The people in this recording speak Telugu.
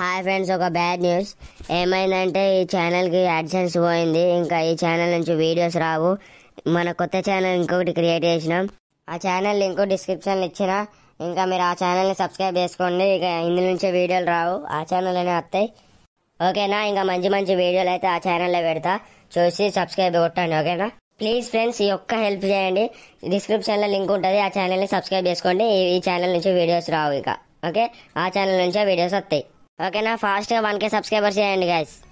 హాయ్ ఫ్రెండ్స్ ఒక బ్యాడ్ న్యూస్ ఏమైందంటే ఈ ఛానల్కి యాడ్సెన్స్ పోయింది ఇంకా ఈ ఛానల్ నుంచి వీడియోస్ రావు మన కొత్త ఛానల్ ఇంకొకటి క్రియేట్ చేసినాం ఆ ఛానల్ లింక్ డిస్క్రిప్షన్లో ఇచ్చిన ఇంకా మీరు ఆ ఛానల్ని సబ్స్క్రైబ్ చేసుకోండి ఇక ఇందు నుంచే వీడియోలు రావు ఆ ఛానల్లోనే వస్తాయి ఓకేనా ఇంకా మంచి మంచి వీడియోలు అయితే ఆ ఛానల్లో పెడతా చూసి సబ్స్క్రైబ్ కొట్టండి ఓకేనా ప్లీజ్ ఫ్రెండ్స్ ఈ ఒక్క హెల్ప్ చేయండి డిస్క్రిప్షన్లో లింక్ ఉంటుంది ఆ ఛానల్ని సబ్స్క్రైబ్ చేసుకోండి ఈ ఛానల్ నుంచి వీడియోస్ రావు ఇక ఓకే ఆ ఛానల్ నుంచే వీడియోస్ వస్తాయి ओके ना first one K subscribers and guys